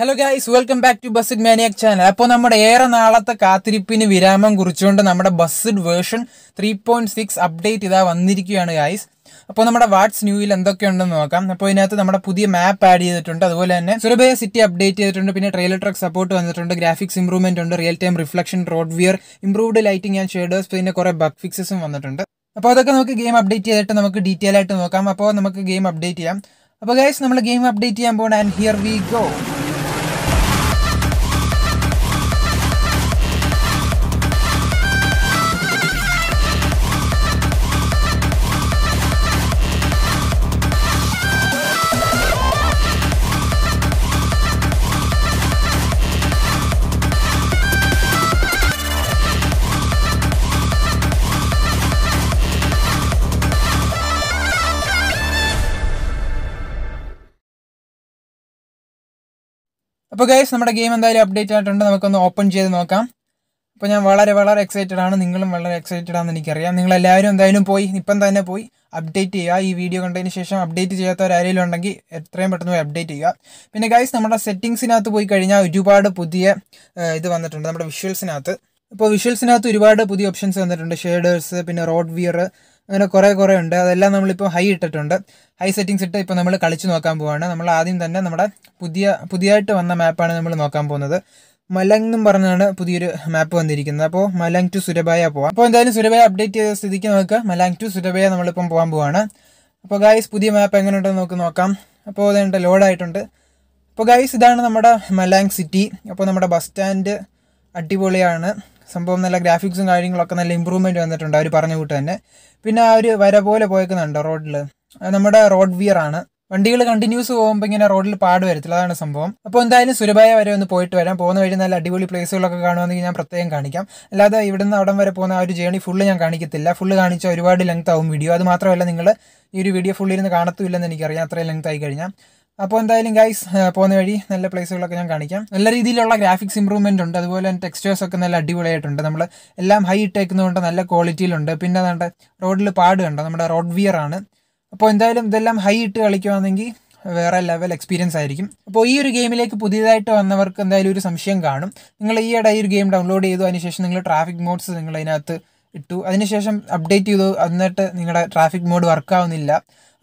hello guys welcome back to BUSSID maniac channel അപ്പോൾ നമ്മുടെ ഏറെ നാളത്തെ കാത്തിരിപ്പിന് വിരാമം കുറിച്ചുകൊണ്ട് നമ്മുടെ BUSSID version three point six update ഇതാ വന്നിരിക്കുകയാണ് ഗൈസ് അപ്പോൾ നമ്മുടെ വാട്സ് ന്യൂയിൽ എന്തൊക്കെയുണ്ടെന്ന് നോക്കാം അപ്പോൾ ഇതിനകത്ത് നമ്മുടെ പുതിയ മാപ്പ് ആഡ് ചെയ്തിട്ടുണ്ട് അതുപോലെ തന്നെ സുരഭയ സിറ്റി അപ്ഡേറ്റ് ചെയ്തിട്ടുണ്ട് പിന്നെ ട്രെയിലർ ട്രക്ക് സപ്പോർട്ട് വന്നിട്ടുണ്ട് ഗ്രാഫിക്സ് ഇംപ്രൂവ്മെന്റ് ഉണ്ട് real time reflection road wear improved lighting and shaders പിന്നെ കുറേ ബഗ് ഫിക്സസും വന്നിട്ടുണ്ട് അപ്പോൾ അതൊക്കെ നമുക്ക് ഗെയിം അപ്ഡേറ്റ് ചെയ്തിട്ട് നമുക്ക് ഡീറ്റെയിൽ ആയിട്ട് നോക്കാം അപ്പോൾ നമുക്ക് ഗെയിം അപ്ഡേറ്റ് ചെയ്യാം അപ്പോൾ ഗൈസ് നമ്മൾ ഗെയിം അപ്ഡേറ്റ് ചെയ്യാൻ പോകണം ആൻഡ് ഹിയർ വി ഗോ അപ്പോൾ ഗൈസ് നമ്മുടെ ഗെയിം എന്തായാലും അപ്ഡേറ്റ് ആയിട്ടുണ്ട് നമുക്കൊന്ന് ഓപ്പൺ ചെയ്ത് നോക്കാം അപ്പോൾ ഞാൻ വളരെ വളരെ എക്സൈറ്റഡ് ആണ് നിങ്ങളും വളരെ എക്സൈറ്റഡ് ആണെന്ന് എനിക്കറിയാം നിങ്ങളെല്ലാവരും എന്തായാലും പോയി ഇപ്പം തന്നെ പോയി അപ്ഡേറ്റ് ചെയ്യുക ഈ വീഡിയോ കണ്ടതിന് ശേഷം അപ്ഡേറ്റ് ചെയ്യാത്തവരാരെങ്കിലും ഉണ്ടെങ്കിൽ എത്രയും പെട്ടെന്ന് പോയി അപ്ഡേറ്റ് ചെയ്യുക പിന്നെ ഗൈസ് നമ്മുടെ സെറ്റിങ്സിനകത്ത് പോയി കഴിഞ്ഞാൽ ഒരുപാട് പുതിയ ഇത് വന്നിട്ടുണ്ട് നമ്മുടെ വിഷ്വൽസിനകത്ത് ഇപ്പോൾ വിഷ്വൽസിനകത്ത് ഒരുപാട് പുതിയ ഓപ്ഷൻസ് വന്നിട്ടുണ്ട് ഷേഡേഴ്സ് പിന്നെ റോഡ് വിയർ അങ്ങനെ കുറേ കുറേ ഉണ്ട് അതെല്ലാം നമ്മളിപ്പോൾ ഹൈ ഇട്ടിട്ടുണ്ട് ഹൈ സെറ്റിംഗ്സ് ഇട്ട് ഇപ്പോൾ നമ്മൾ കളിച്ച് നോക്കാൻ പോവാണ് നമ്മൾ ആദ്യം തന്നെ നമ്മുടെ പുതിയ പുതിയതായിട്ട് വന്ന മാപ്പാണ് നമ്മൾ നോക്കാൻ പോകുന്നത് മലങ് എന്നും പറഞ്ഞാണ് പുതിയൊരു മാപ്പ് വന്നിരിക്കുന്നത് അപ്പോൾ മലങ് ടു സുരബായ പോവാം അപ്പോൾ എന്തായാലും സുരബായ അപ്ഡേറ്റ് ചെയ്ത സ്ഥിതിക്ക് നമുക്ക് മലങ് ടു സുരബായ നമ്മളിപ്പം പോകാൻ പോവാണ് അപ്പോൾ ഗായ്സ് പുതിയ മാപ്പ് എങ്ങനെ ഉണ്ടെന്ന് നമുക്ക് നോക്കാം അപ്പോൾ അതുകൊണ്ട് ലോഡായിട്ടുണ്ട് അപ്പോൾ ഗായ്സ് ഇതാണ് നമ്മുടെ മലാങ് സിറ്റി അപ്പോൾ നമ്മുടെ ബസ് സ്റ്റാൻഡ് അടിപൊളിയാണ് സംഭവം നല്ല ഗ്രാഫിക്സും കാര്യങ്ങളൊക്കെ നല്ല ഇമ്പ്രൂവ്മെൻറ്റ് വന്നിട്ടുണ്ട് അവർ പറഞ്ഞ കൂട്ട് തന്നെ പിന്നെ ആ ഒരു വര പോലെ പോയിക്കുന്നുണ്ട് റോഡിൽ നമ്മുടെ റോഡ് വിയർ ആണ് വണ്ടികൾ കണ്ടിന്യൂസ് പോകുമ്പോൾ ഇങ്ങനെ റോഡിൽ പാട് വരത്തില്ല അതാണ് സംഭവം അപ്പോൾ എന്തായാലും സുരഭായ വരെ ഒന്ന് പോയിട്ട് വരാം പോകുന്ന വഴി നല്ല അടിപൊളി പ്ലേസുകളൊക്കെ കാണുവാണെങ്കിൽ ഞാൻ പ്രത്യേകം കാണിക്കാം അല്ലാതെ ഇവിടുന്ന് അവിടം വരെ പോകുന്ന ആ ഒരു ജേണി ഫുള്ള് ഞാൻ കാണിക്കത്തില്ല ഫുള്ള് കാണിച്ച ഒരുപാട് ലെങ്ത് ആവും വീഡിയോ അത് മാത്രമല്ല നിങ്ങൾ ഈ ഒരു വീഡിയോ ഫുള്ളിരുന്ന് കാണത്തുമില്ലെന്ന് എനിക്കറിയാം അത്രയും ലെങ്ത് ആയി കഴിഞ്ഞാൽ അപ്പോൾ എന്തായാലും ഗൈസ് പോകുന്ന വഴി നല്ല പ്ലേസുകളൊക്കെ ഞാൻ കാണിക്കാം നല്ല രീതിയിലുള്ള ഗ്രാഫിക്സ് ഇമ്പ്രൂവ്മെൻ്റ് ഉണ്ട് അതുപോലെ തന്നെ ടെക്സ്റ്റേഴ്സ് ഒക്കെ നല്ല അടിപൊളിയായിട്ടുണ്ട് നമ്മൾ എല്ലാം ഹൈ ഇട്ടേക്കുന്നതുകൊണ്ട് നല്ല ക്വാളിറ്റിയിലുണ്ട് പിന്നെ അതാണ്ട് റോഡിൽ പാട് കണ്ടോ നമ്മുടെ റോഡ് വിയർ ആണ് അപ്പോൾ എന്തായാലും ഇതെല്ലാം ഹൈ ഇട്ട് കളിക്കുവാണെങ്കിൽ വേറെ ലെവൽ എക്സ്പീരിയൻസ് ആയിരിക്കും അപ്പോൾ ഈ ഒരു ഗെയിമിലേക്ക് പുതിയതായിട്ട് വന്നവർക്ക് എന്തായാലും ഒരു സംശയം കാണും നിങ്ങൾ ഇടയിൽ ഈ ഒരു ഗെയിം ഡൗൺലോഡ് ചെയ്തു അതിനുശേഷം നിങ്ങൾ ട്രാഫിക് മോഡ്സ് നിങ്ങൾ അതിനകത്ത് ഇട്ടു അതിനുശേഷം അപ്ഡേറ്റ് ചെയ്തു എന്നിട്ട് നിങ്ങളുടെ ട്രാഫിക് മോഡ് വർക്കാവുന്നില്ല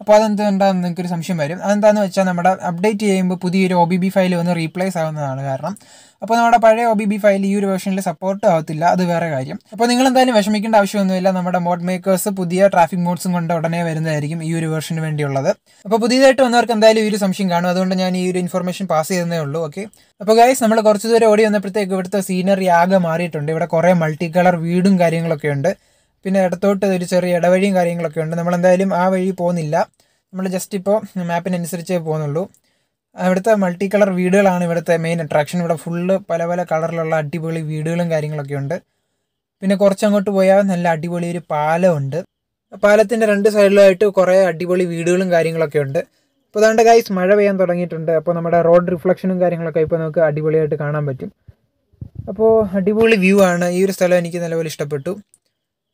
അപ്പോൾ നിങ്ങൾക്ക് നിങ്ങൾക്കൊരു സംശയം വരും അതെന്താണെന്ന് വെച്ചാൽ നമ്മുടെ അപ്ഡേറ്റ് ചെയ്യുമ്പോൾ പുതിയൊരു ഒ ബി ബി ഫയൽ വന്ന് റീപ്ലേസ് ആവുന്നതാണ് കാരണം അപ്പോൾ നമ്മുടെ പഴയ ഒ ബി ബി ഫയൽ ഈ ഒരു വേർഷനിൽ സപ്പോർട്ട് ആവത്തില്ല അത് വേറെ കാര്യം അപ്പോൾ നിങ്ങൾ എന്തായാലും വിഷമിക്കേണ്ട ആവശ്യമൊന്നുമില്ല നമ്മുടെ മോഡ് മേക്കേഴ്സ് പുതിയ ട്രാഫിക് മോഡ്സും കൊണ്ട് ഉടനെ വരുന്നതായിരിക്കും ഈ ഒരു വേർഷന് വേണ്ടിയുള്ളത് അപ്പോൾ പുതിയതായിട്ട് വന്നവർക്ക് എന്തായാലും ഈ ഒരു സംശയം കാണും അതുകൊണ്ട് ഞാൻ ഈ ഒരു ഇൻഫർമേഷൻ പാസ് ചെയ്തേ ഉള്ളൂ ഓക്കെ അപ്പോൾ ഗൈസ് നമ്മൾ കുറച്ച് ദൂരം ഓടി വന്നപ്പോഴത്തേക്ക് ഇവിടുത്തെ സീനറി ആകെ മാറിയിട്ടുണ്ട് ഇവിടെ കുറേ മൾട്ടി കളർ വീടും കാര്യങ്ങളൊക്കെ ഉണ്ട് പിന്നെ ഇടത്തോട്ട് ഒരു ചെറിയ ഇടവഴിയും കാര്യങ്ങളൊക്കെ ഉണ്ട് നമ്മളെന്തായാലും ആ വഴി പോകുന്നില്ല നമ്മൾ ജസ്റ്റ് ഇപ്പോൾ മാപ്പിനനുസരിച്ചേ പോകുന്നുള്ളൂ അവിടുത്തെ മൾട്ടി കളർ വീടുകളാണ് ഇവിടുത്തെ മെയിൻ അട്രാക്ഷൻ ഇവിടെ ഫുള്ള് പല പല കളറിലുള്ള അടിപൊളി വീടുകളും കാര്യങ്ങളൊക്കെ ഉണ്ട് പിന്നെ കുറച്ചങ്ങോട്ട് പോയാൽ നല്ല അടിപൊളി ഒരു പാലമുണ്ട് പാലത്തിൻ്റെ രണ്ട് സൈഡിലായിട്ട് കുറേ അടിപൊളി വീടുകളും കാര്യങ്ങളൊക്കെ ഉണ്ട് അപ്പോൾ അതുകൊണ്ട് ഗൈസ് മഴ പെയ്യാൻ തുടങ്ങിയിട്ടുണ്ട് അപ്പോൾ നമ്മുടെ റോഡ് റിഫ്ലക്ഷനും കാര്യങ്ങളൊക്കെ ഇപ്പോൾ നമുക്ക് അടിപൊളിയായിട്ട് കാണാൻ പറ്റും അപ്പോൾ അടിപൊളി വ്യൂ ആണ് ഈ ഒരു സ്ഥലം എനിക്ക് നല്ലപോലെ ഇഷ്ടപ്പെട്ടു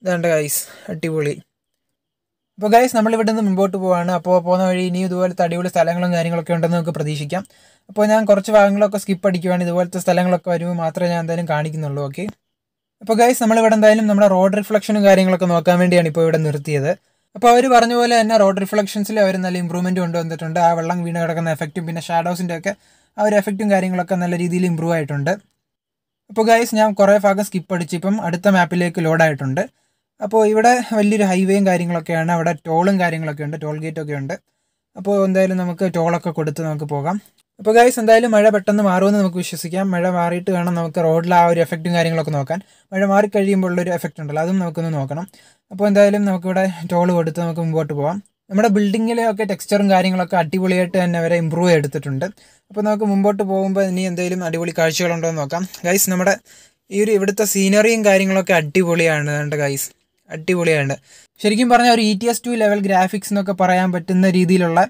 ഇതുണ്ട് ഗൈസ് അടിപൊളി അപ്പോൾ ഗൈസ് നമ്മളിവിടെ നിന്ന് മുമ്പോട്ട് പോവാണ് അപ്പോൾ പോകുന്ന വഴി ഇനി ഇതുപോലത്തെ അടിപൊളി സ്ഥലങ്ങളും കാര്യങ്ങളൊക്കെ ഉണ്ടെന്ന് നമുക്ക് പ്രതീക്ഷിക്കാം അപ്പോൾ ഞാൻ കുറച്ച് ഭാഗങ്ങളൊക്കെ സ്കിപ്പ് അടിക്കുവാണ് ഇതുപോലത്തെ സ്ഥലങ്ങളൊക്കെ വരുമ്പോൾ മാത്രമേ ഞാൻ എന്തായാലും കാണിക്കുന്നുള്ളൂ ഓക്കെ അപ്പോൾ ഗൈസ് നമ്മളിവിടെ എന്തായാലും നമ്മുടെ റോഡ് റിഫ്ലക്ഷനും കാര്യങ്ങളൊക്കെ നോക്കാൻ വേണ്ടിയാണ് ഇപ്പോൾ ഇവിടെ നിർത്തിയത് അപ്പോൾ അവർ പറഞ്ഞ പോലെ തന്നെ റോഡ് റിഫ്ലക്ഷൻസിൽ അവർ നല്ല ഇമ്പ്രൂവ്മെൻറ്റ് കൊണ്ടുവന്നിട്ടുണ്ട് ആ വെള്ളം വീണ് കിടക്കുന്ന എഫക്റ്റും പിന്നെ ഷാഡോസിൻ്റെ ഒക്കെ ആ ഒരു എഫക്റ്റും കാര്യങ്ങളൊക്കെ നല്ല രീതിയിൽ ഇമ്പ്രൂവ് ആയിട്ടുണ്ട് അപ്പോൾ ഗൈസ് ഞാൻ കുറേ ഭാഗം സ്കിപ്പ് അടിച്ചിപ്പം അടുത്ത മാപ്പിലേക്ക് ലോഡായിട്ടുണ്ട് അപ്പോൾ ഇവിടെ വലിയൊരു ഹൈവേയും കാര്യങ്ങളൊക്കെയാണ് അവിടെ ടോളും കാര്യങ്ങളൊക്കെ ഉണ്ട് ടോൾ ഗേറ്റ് ഒക്കെ ഉണ്ട് അപ്പോൾ എന്തായാലും നമുക്ക് ടോളൊക്കെ കൊടുത്ത് നമുക്ക് പോകാം അപ്പോൾ ഗൈസ് എന്തായാലും മഴ പെട്ടെന്ന് മാറുമെന്ന് നമുക്ക് വിശ്വസിക്കാം മഴ മാറിയിട്ട് വേണം നമുക്ക് റോഡിൽ ആ ഒരു എഫക്റ്റും കാര്യങ്ങളൊക്കെ നോക്കാൻ മഴ മാറിക്കഴിയുമ്പോഴുള്ളൊരു എഫക്റ്റ് ഉണ്ടല്ലോ അതും നമുക്കൊന്ന് നോക്കണം അപ്പോൾ എന്തായാലും നമുക്കിവിടെ ടോൾ കൊടുത്ത് നമുക്ക് മുമ്പോട്ട് പോകാം നമ്മുടെ ബിൽഡിങ്ങിലൊക്കെ ടെക്സ്ചറും കാര്യങ്ങളൊക്കെ അടിപൊളിയായിട്ട് തന്നെ അവരെ ഇമ്പ്രൂവ് ചെയ്തിട്ടുണ്ട് അപ്പോൾ നമുക്ക് മുമ്പോട്ട് പോകുമ്പോൾ ഇനി എന്തെങ്കിലും അടിപൊളി കാഴ്ചകളുണ്ടോ എന്ന് നോക്കാം ഗൈസ് നമ്മുടെ ഈ ഒരു ഇവിടുത്തെ സീനറിയും കാര്യങ്ങളൊക്കെ അടിപൊളിയാണ് കണ്ട ഗൈസ് അടിപൊളിയാണ് ശരിക്കും പറഞ്ഞാൽ ഒരു E T S two level graphics എന്നൊക്കെ പറയാൻ പറ്റുന്ന രീതിയിലുള്ള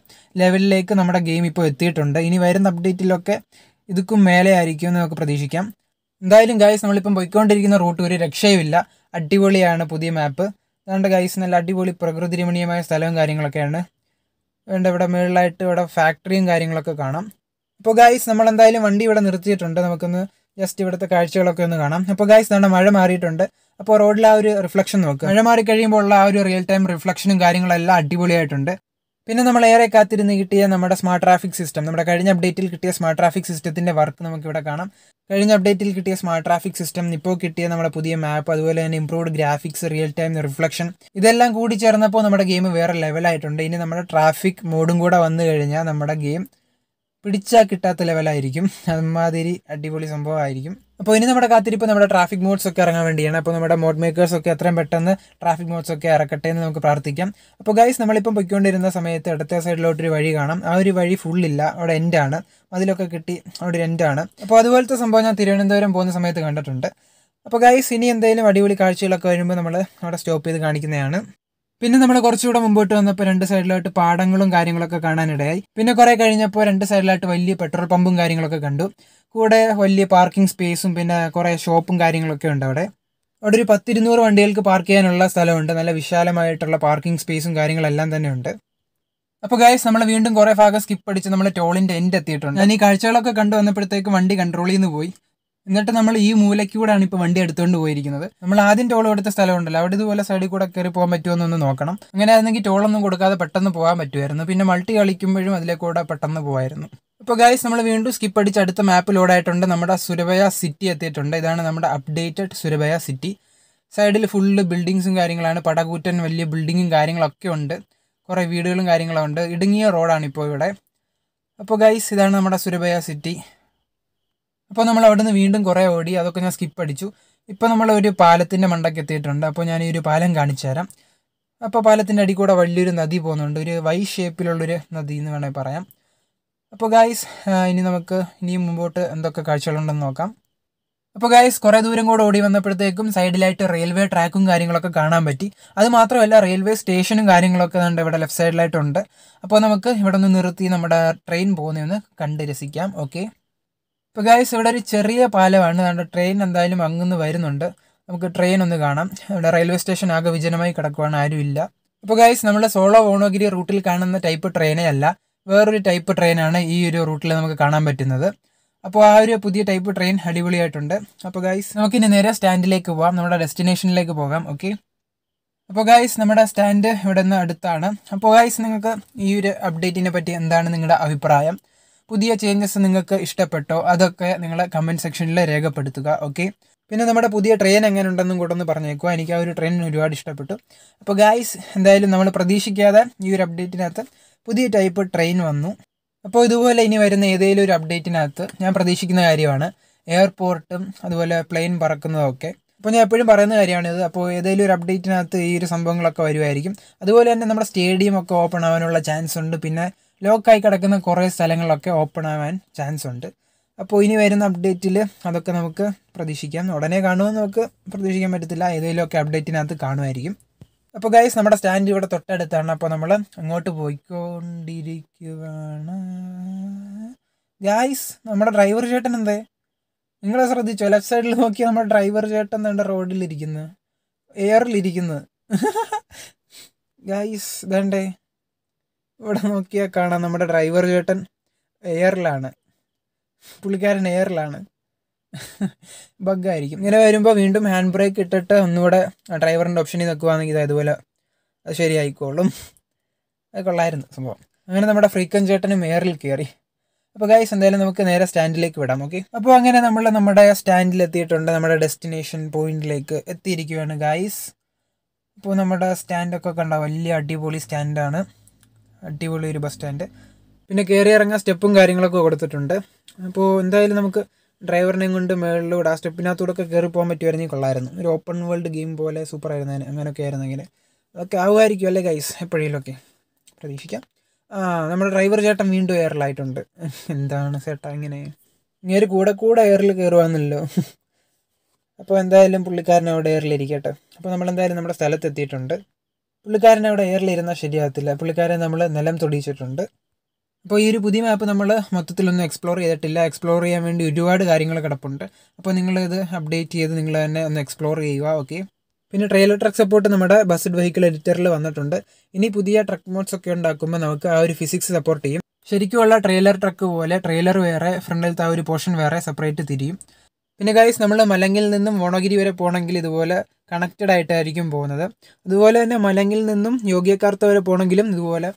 ലെവലിലേക്ക് നമ്മുടെ ഗെയിം ഇപ്പോൾ എത്തിയിട്ടുണ്ട് ഇനി വരുന്ന അപ്ഡേറ്റിലൊക്കെ ഇതുക്കും മേലെ ആയിരിക്കും എന്ന് നമുക്ക് പ്രതീക്ഷിക്കാം എന്തായാലും ഗൈസ് നമ്മളിപ്പം പോയിക്കൊണ്ടിരിക്കുന്ന റൂട്ട് ഒരു രക്ഷയുമില്ല അടിപൊളിയാണ് പുതിയ മാപ്പ് അതുകൊണ്ട് ഗൈസ് നല്ല അടിപൊളി പ്രകൃതി രമണീയമായ സ്ഥലവും കാര്യങ്ങളൊക്കെയാണ് വേണ്ട ഇവിടെ മുകളിലായിട്ട് ഇവിടെ ഫാക്ടറിയും കാര്യങ്ങളൊക്കെ കാണാം ഇപ്പോൾ ഗൈസ് നമ്മൾ എന്തായാലും വണ്ടി ഇവിടെ നിർത്തിയിട്ടുണ്ട് നമുക്കൊന്ന് ജസ്റ്റ് ഇവിടുത്തെ കാഴ്ചകളൊക്കെ ഒന്ന് കാണാം അപ്പോൾ ഗൈസ് നമ്മുടെ മഴ മാറിയിട്ടുണ്ട് അപ്പോൾ റോഡിൽ ആ ഒരു റിഫ്ലക്ഷൻ നോക്കുക മഴ മാറി കഴിയുമ്പോൾ ഉള്ള ആ ഒരു റിയൽ ടൈം റിഫ്ലക്ഷനും കാര്യങ്ങളെല്ലാം അടിപൊളിയായിട്ടുണ്ട് പിന്നെ നമ്മൾ ഏറെ കാത്തിരുന്ന് കിട്ടിയ നമ്മുടെ സ്മാർട്ട് ട്രാഫിക് സിസ്റ്റം നമ്മുടെ കഴിഞ്ഞ അപ്ഡേറ്റിൽ കിട്ടിയ സ്മാർട്ട് ട്രാഫിക് സിസ്റ്റത്തിൻ്റെ വർക്ക് നമുക്കിവിടെ കാണാം കഴിഞ്ഞ അപ്ഡേറ്റിൽ കിട്ടിയ സ്മാർട്ട് ട്രാഫിക് സിസ്റ്റം ഇപ്പോൾ കിട്ടിയ നമ്മുടെ പുതിയ മാപ്പ് അതുപോലെ തന്നെ improved graphics real time reflection ഇതെല്ലാം കൂടി ചേർന്നപ്പോൾ നമ്മുടെ ഗെയിം വേറെ ലെവലായിട്ടുണ്ട് ഇനി നമ്മുടെ ട്രാഫിക് മോഡും കൂടെ വന്നു കഴിഞ്ഞാൽ നമ്മുടെ ഗെയിം പിടിച്ചാൽ കിട്ടാത്ത ലെവലായിരിക്കും അമ്മാതിരി അടിപൊളി സംഭവമായിരിക്കും അപ്പോൾ ഇനി നമ്മുടെ കാത്തിരിപ്പ് നമ്മുടെ ട്രാഫിക് മോഡ്സ് ഒക്കെ ഇറങ്ങാൻ വേണ്ടിയാണ് അപ്പോൾ നമ്മുടെ മോഡ് മേക്കേഴ്സ് ഒക്കെ എത്രയും പെട്ടെന്ന് ട്രാഫിക് മോഡ്സ് ഒക്കെ ഇറക്കട്ടെ എന്ന് നമുക്ക് പ്രാർത്ഥിക്കാം അപ്പോൾ ഗൈസ് നമ്മളിപ്പം പൊയ്ക്കൊണ്ടിരുന്ന സമയത്ത് ഇടത്തെ സൈഡിലോട്ടൊരു വഴി കാണാം ആ ഒരു വഴി ഫുള്ളില്ല അവിടെ എൻഡാണ് അതിലൊക്കെ കിട്ടി അവിടെ എൻഡാണ് അപ്പോൾ അതുപോലത്തെ സംഭവം ഞാൻ തിരുവനന്തപുരം പോകുന്ന സമയത്ത് കണ്ടിട്ടുണ്ട് അപ്പോൾ ഗൈസ് ഇനി എന്തെങ്കിലും അടിപൊളി കാഴ്ചകളൊക്കെ വരുമ്പോൾ നമ്മൾ അവിടെ സ്റ്റോപ്പ് ചെയ്ത് കാണിക്കുന്നതാണ് പിന്നെ നമ്മൾ കുറച്ചുകൂടെ മുമ്പോട്ട് വന്നപ്പോൾ രണ്ട് സൈഡിലായിട്ട് പാടങ്ങളും കാര്യങ്ങളൊക്കെ കാണാനിടയായി പിന്നെ കുറേ കഴിഞ്ഞപ്പോൾ രണ്ട് സൈഡിലായിട്ട് വലിയ പെട്രോൾ പമ്പും കാര്യങ്ങളൊക്കെ കണ്ടു കൂടെ വലിയ പാർക്കിംഗ് സ്പേസും പിന്നെ കുറേ ഷോപ്പും കാര്യങ്ങളൊക്കെ ഉണ്ട് അവിടെ അവിടെ ഒരു പത്തിരുന്നൂറ് വണ്ടികൾക്ക് പാർക്ക് ചെയ്യാനുള്ള സ്ഥലമുണ്ട് നല്ല വിശാലമായിട്ടുള്ള പാർക്കിംഗ് സ്പേസും കാര്യങ്ങളെല്ലാം തന്നെ ഉണ്ട് അപ്പോൾ ഗായസ് നമ്മൾ വീണ്ടും കുറേ ഭാഗം സ്കിപ്പ് അടിച്ച് നമ്മൾ ടോളിൻ്റെ എൻഡ് എത്തിയിട്ടുണ്ട് ഞാൻ ഈ കാഴ്ചകളൊക്കെ കണ്ടു വന്നപ്പോഴത്തേക്ക് വണ്ടി കൺട്രോളിൽ നിന്ന് പോയി എന്നിട്ട് നമ്മൾ ഈ മൂലയ്ക്ക് കൂടെയാണ് ഇപ്പോൾ വണ്ടി എടുത്തുകൊണ്ട് പോയിരിക്കുന്നത് നമ്മൾ ആദ്യം ടോൾ കൊടുത്ത സ്ഥലം ഉണ്ടല്ലോ അവിടെ ഇതുപോലെ സൈഡിൽ കൂടെ കയറി പോകാൻ എന്നൊന്ന് നോക്കണം അങ്ങനെ ആയിരുന്നെങ്കിൽ ടോളൊന്നും കൊടുക്കാതെ പെട്ടെന്ന് പോകാൻ പറ്റുമായിരുന്നു പിന്നെ മൾട്ടി കളിക്കുമ്പോഴും അതിലെ കൂടെ പെട്ടെന്ന് പോകായിരുന്നു ഇപ്പോൾ ഗൈസ് നമ്മൾ വീണ്ടും സ്കിപ്പ് അടിച്ച് അടുത്ത മാപ്പ് ലോഡായിട്ടുണ്ട് നമ്മുടെ സുരഭയ സിറ്റി എത്തിയിട്ടുണ്ട് ഇതാണ് നമ്മുടെ അപ്ഡേറ്റഡ് സുരഭയ സിറ്റി സൈഡിൽ ഫുള്ള് ബിൽഡിങ്സും കാര്യങ്ങളാണ് പടകൂറ്റൻ വലിയ ബിൽഡിങ്ങും കാര്യങ്ങളൊക്കെ ഉണ്ട് കുറേ വീടുകളും കാര്യങ്ങളും ഉണ്ട് ഇടുങ്ങിയ റോഡാണ് ഇപ്പോൾ ഇവിടെ അപ്പോൾ ഗൈസ് ഇതാണ് നമ്മുടെ സുരഭയ സിറ്റി അപ്പോൾ നമ്മൾ അവിടെ നിന്ന് വീണ്ടും കുറേ ഓടി അതൊക്കെ ഞാൻ സ്കിപ്പ് അടിച്ചു ഇപ്പോൾ നമ്മൾ ഒരു പാലത്തിൻ്റെ മണ്ടയ്ക്ക് എത്തിയിട്ടുണ്ട് അപ്പോൾ ഞാൻ ഈ ഒരു പാലം കാണിച്ചു തരാം അപ്പോൾ പാലത്തിൻ്റെ അടി കൂടെ വലിയൊരു നദി പോകുന്നുണ്ട് ഒരു വൈ ഷേപ്പിലുള്ളൊരു നദി എന്ന് വേണമെങ്കിൽ പറയാം അപ്പോൾ ഗായ്സ് ഇനി നമുക്ക് ഇനിയും മുമ്പോട്ട് എന്തൊക്കെ കാഴ്ചകളുണ്ടെന്ന് നോക്കാം അപ്പോൾ ഗായ്സ് കുറേ ദൂരം കൂടെ ഓടി വന്നപ്പോഴത്തേക്കും സൈഡിലായിട്ട് റെയിൽവേ ട്രാക്കും കാര്യങ്ങളൊക്കെ കാണാൻ പറ്റി അത് മാത്രമല്ല റെയിൽവേ സ്റ്റേഷനും കാര്യങ്ങളൊക്കെ ഉണ്ട് ഇവിടെ ലെഫ്റ്റ് സൈഡിലായിട്ടുണ്ട് അപ്പോൾ നമുക്ക് ഇവിടെ നിന്ന് നിർത്തി നമ്മുടെ ട്രെയിൻ പോകുന്നതെന്ന് കണ്ട് രസിക്കാം ഓക്കെ ഇപ്പോൾ ഗായ്സ് ഇവിടെ ഒരു ചെറിയ പാലമാണ് നമ്മുടെ ട്രെയിൻ എന്തായാലും അങ്ങുന്ന് വരുന്നുണ്ട് നമുക്ക് ട്രെയിൻ ഒന്ന് കാണാം ഇവിടെ റെയിൽവേ സ്റ്റേഷൻ ആകെ വിജനമായി കിടക്കുവാണ് ആരുമില്ല ഇപ്പോൾ ഗായ്സ് നമ്മുടെ സോളോ ഓണോഗിരി റൂട്ടിൽ കാണുന്ന ടൈപ്പ് ട്രെയിനേ അല്ല വേറൊരു ടൈപ്പ് ട്രെയിനാണ് ഈ ഒരു റൂട്ടിൽ നമുക്ക് കാണാൻ പറ്റുന്നത് അപ്പോൾ ആ ഒരു പുതിയ ടൈപ്പ് ട്രെയിൻ അടിപൊളിയായിട്ടുണ്ട് അപ്പോൾ ഗായ്സ് നമുക്കിനി നേരെ സ്റ്റാൻഡിലേക്ക് പോകാം നമ്മുടെ ഡെസ്റ്റിനേഷനിലേക്ക് പോകാം ഓക്കെ അപ്പോൾ ഗായ്സ് നമ്മുടെ സ്റ്റാൻഡ് ഇവിടെ നിന്ന് അടുത്താണ് അപ്പോൾ ഗായ്സ് നിങ്ങൾക്ക് ഈ ഒരു അപ്ഡേറ്റിനെ പറ്റി എന്താണ് നിങ്ങളുടെ അഭിപ്രായം പുതിയ ചേഞ്ചസ് നിങ്ങൾക്ക് ഇഷ്ടപ്പെട്ടോ അതൊക്കെ നിങ്ങൾ കമൻറ്റ് സെക്ഷനിൽ രേഖപ്പെടുത്തുക ഓക്കെ പിന്നെ നമ്മുടെ പുതിയ ട്രെയിൻ എങ്ങനെ ഉണ്ടെന്നും കൂടെ ഒന്ന് പറഞ്ഞേക്കുക എനിക്ക് ആ ഒരു ട്രെയിൻ ഒരുപാട് ഇഷ്ടപ്പെട്ടു അപ്പോൾ ഗായ്സ് എന്തായാലും നമ്മൾ പ്രതീക്ഷിക്കാതെ ഈ ഒരു അപ്ഡേറ്റിനകത്ത് പുതിയ ടൈപ്പ് ട്രെയിൻ വന്നു അപ്പോൾ ഇതുപോലെ ഇനി വരുന്ന ഏതെങ്കിലും ഒരു അപ്ഡേറ്റിനകത്ത് ഞാൻ പ്രതീക്ഷിക്കുന്ന കാര്യമാണ് എയർപോർട്ടും അതുപോലെ പ്ലെയിൻ പറക്കുന്നതൊക്കെ അപ്പോൾ ഞാൻ എപ്പോഴും പറയുന്ന കാര്യമാണിത് അപ്പോൾ ഏതെങ്കിലും ഒരു അപ്ഡേറ്റിനകത്ത് ഈ ഒരു സംഭവങ്ങളൊക്കെ വരുമായിരിക്കും അതുപോലെ തന്നെ നമ്മുടെ സ്റ്റേഡിയം ഒക്കെ ഓപ്പൺ ആവാനുള്ള ചാൻസ് ഉണ്ട് പിന്നെ ലോക്കായി കിടക്കുന്ന കുറേ സ്ഥലങ്ങളൊക്കെ ഓപ്പൺ ആവാൻ ചാൻസ് ഉണ്ട് അപ്പോൾ ഇനി വരുന്ന അപ്ഡേറ്റിൽ അതൊക്കെ നമുക്ക് പ്രതീക്ഷിക്കാം ഉടനെ കാണുമെന്ന് നമുക്ക് പ്രതീക്ഷിക്കാൻ പറ്റത്തില്ല ഏതെങ്കിലുമൊക്കെ അപ്ഡേറ്റിനകത്ത് കാണുമായിരിക്കും അപ്പോൾ ഗൈസ് നമ്മുടെ സ്റ്റാൻഡ് ഇവിടെ തൊട്ടടുത്താണ് അപ്പോൾ നമ്മൾ അങ്ങോട്ട് പോയിക്കൊണ്ടിരിക്കുകയാണ് ഗൈസ് നമ്മുടെ ഡ്രൈവർ ചേട്ടൻ എന്തേ നിങ്ങളെ ശ്രദ്ധിച്ചോ ലെഫ്റ്റ് സൈഡിൽ നോക്കിയാൽ നമ്മുടെ ഡ്രൈവർ ചേട്ടൻ തൻ്റെ റോഡിലിരിക്കുന്നത് എയറിലിരിക്കുന്നത് ഗൈസ് വേണ്ടേ ഇവിടെ നോക്കിയാൽ കാണാം നമ്മുടെ ഡ്രൈവർ ചേട്ടൻ എയറിലാണ് പുള്ളിക്കാരൻ എയറിലാണ് ബഗ്ഗായിരിക്കും ഇങ്ങനെ വരുമ്പോൾ വീണ്ടും ഹാൻഡ് ബ്രേക്ക് ഇട്ടിട്ട് ഒന്നുകൂടെ ഡ്രൈവറിൻ്റെ ഓപ്ഷനിൽ നിൽക്കുവാണെങ്കിൽ ഇത് അതുപോലെ അത് ശരിയായിക്കോളും അത് കൊള്ളായിരുന്നു സംഭവം അങ്ങനെ നമ്മുടെ ഫ്രീക്വൻ ചേട്ടനും എയറിൽ കയറി അപ്പോൾ ഗൈസ് എന്തായാലും നമുക്ക് നേരെ സ്റ്റാൻഡിലേക്ക് വിടാം ഓക്കെ അപ്പോൾ അങ്ങനെ നമ്മൾ നമ്മുടെ സ്റ്റാൻഡിൽ എത്തിയിട്ടുണ്ട് നമ്മുടെ ഡെസ്റ്റിനേഷൻ പോയിന്റിലേക്ക് എത്തിയിരിക്കുകയാണ് ഗൈസ് ഇപ്പോൾ നമ്മുടെ സ്റ്റാൻഡൊക്കെ കണ്ട വലിയ അടിപൊളി സ്റ്റാൻഡാണ് അടിപൊളി ഒരു ബസ് സ്റ്റാൻഡ് പിന്നെ കയറി ഇറങ്ങാൻ സ്റ്റെപ്പും കാര്യങ്ങളൊക്കെ കൊടുത്തിട്ടുണ്ട് അപ്പോൾ എന്തായാലും നമുക്ക് ഡ്രൈവറിനെയും കൊണ്ട് മേളിലൂടെ ആ സ്റ്റെപ്പിനകത്തൂടെ ഒക്കെ കയറി പോകാൻ പറ്റുമായിരുന്നെങ്കിൽ കൊള്ളായിരുന്നു ഒരു ഓപ്പൺ വേൾഡ് ഗെയിം പോലെ സൂപ്പർ ആയിരുന്നേനെ അങ്ങനെയൊക്കെ ആയിരുന്നെങ്കിൽ അതൊക്കെ ആവുമായിരിക്കും അല്ലേ ഗൈസ് എപ്പോഴേലൊക്കെ പ്രതീക്ഷിക്കാം ആ നമ്മുടെ ഡ്രൈവർ ചേട്ടൻ വീണ്ടും എയറിലായിട്ടുണ്ട് എന്താണ് ചേട്ടാ ഇങ്ങനെ ഇങ്ങനെ കൂടെ കൂടെ എയറിൽ കയറുവാന്നല്ലോ അപ്പോൾ എന്തായാലും പുള്ളിക്കാരൻ അവിടെ എയറിലിരിക്കട്ടെ അപ്പോൾ നമ്മളെന്തായാലും നമ്മുടെ സ്ഥലത്തെത്തിയിട്ടുണ്ട് പുള്ളിക്കാരൻ അവിടെ എയറിലിരുന്നാൽ ശരിയാകത്തില്ല പുള്ളിക്കാരെ നമ്മൾ നിലം തൊടിയിച്ചിട്ടുണ്ട് അപ്പോൾ ഈ ഒരു പുതിയ മാപ്പ് നമ്മൾ മൊത്തത്തിലൊന്നും എക്സ്പ്ലോർ ചെയ്തിട്ടില്ല എക്സ്പ്ലോർ ചെയ്യാൻ വേണ്ടി ഒരുപാട് കാര്യങ്ങൾ കിടപ്പുണ്ട് അപ്പോൾ നിങ്ങളിത് അപ്ഡേറ്റ് ചെയ്ത് നിങ്ങൾ തന്നെ ഒന്ന് എക്സ്പ്ലോർ ചെയ്യുക ഓക്കെ പിന്നെ ട്രെയിലർ ട്രക്ക് സപ്പോർട്ട് നമ്മുടെ ബസ്ഡ് വെഹിക്കിൾ എഡിറ്ററിൽ വന്നിട്ടുണ്ട് ഇനി പുതിയ ട്രക്ക് മോഡ്സ് ഒക്കെ ഉണ്ടാക്കുമ്പോൾ നമുക്ക് ആ ഒരു ഫിസിക്സ് സപ്പോർട്ട് ചെയ്യും ശരിക്കുമുള്ള ട്രെയിലർ ട്രക്ക് പോലെ ട്രെയിലർ വേറെ ഫ്രണ്ടിലത്തെ ആ ഒരു പോർഷൻ വേറെ സെപ്പറേറ്റ് തിരിയും പിന്നെ ഗൈസ് നമ്മൾ മലങ്കിൽ നിന്നും ഓണഗിരി വരെ പോകണമെങ്കിൽ ഇതുപോലെ കണക്റ്റഡ് ആയിട്ടായിരിക്കും പോകുന്നത് അതുപോലെ തന്നെ മലങ്ങിൽ നിന്നും യോഗ്യക്കാർത്ത വരെ പോകണമെങ്കിലും ഇതുപോലെ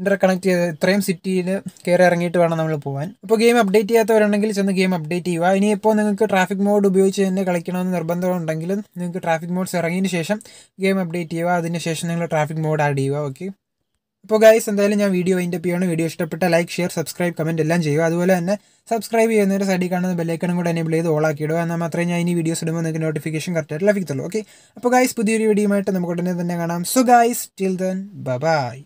ഇൻ്റർ കണക്ട് ചെയ്ത് ഇത്രയും സിറ്റിയിൽ കയറി ഇറങ്ങിയിട്ട് വേണം നമ്മൾ പോകാൻ അപ്പോൾ ഗെയിം അപ്ഡേറ്റ് ചെയ്യാത്തവരുണ്ടെങ്കിൽ ചെന്ന് ഗെയിം അപ്ഡേറ്റ് ചെയ്യുക ഇനിയിപ്പോൾ നിങ്ങൾക്ക് ട്രാഫിക് മോഡ് ഉപയോഗിച്ച് തന്നെ കളിക്കണമെന്ന് നിർബന്ധമുണ്ടെങ്കിലും നിങ്ങൾക്ക് ട്രാഫിക് മോഡ്സ് ഇറങ്ങിയതിന് ശേഷം ഗെയിം അപ്ഡേറ്റ് ചെയ്യുക അതിന് ശേഷം നിങ്ങൾ ട്രാഫിക് മോഡ് ആഡ് ചെയ്യുക ഓക്കെ അപ്പോൾ ഗൈസ് എന്തായാലും ഞാൻ വീഡിയോ അതിൻ്റെ ചെയ്യണം വീഡിയോ ഇഷ്ടപ്പെട്ട ലൈക്ക് ഷെയർ സബ്സ്ക്രൈബ് കമൻറ്റ് എല്ലാം ചെയ്യുക അതുപോലെ തന്നെ സബ്സ്ക്രൈബ് ഒരു സൈഡിൽ കാണുന്ന ബെല്ലൈക്കണം കൂടെ എനേബിൾ ചെയ്ത് ഓൾ ആക്കി ഇടുക എന്നാൽ മാത്രമേ ഞാൻ ഇനി വീഡിയോസ് ഇടുമ്പോൾ നിങ്ങൾക്ക് നോട്ടിഫിക്കേഷൻ കറക്റ്റായിട്ട് ലഭിക്കത്തുള്ളൂ ഓക്കെ അപ്പോൾ ഗൈസ് പുതിയൊരു വീഡിയോ ആയിട്ട് നമുക്ക് ഉടനെ തന്നെ കാണാം so guys till then by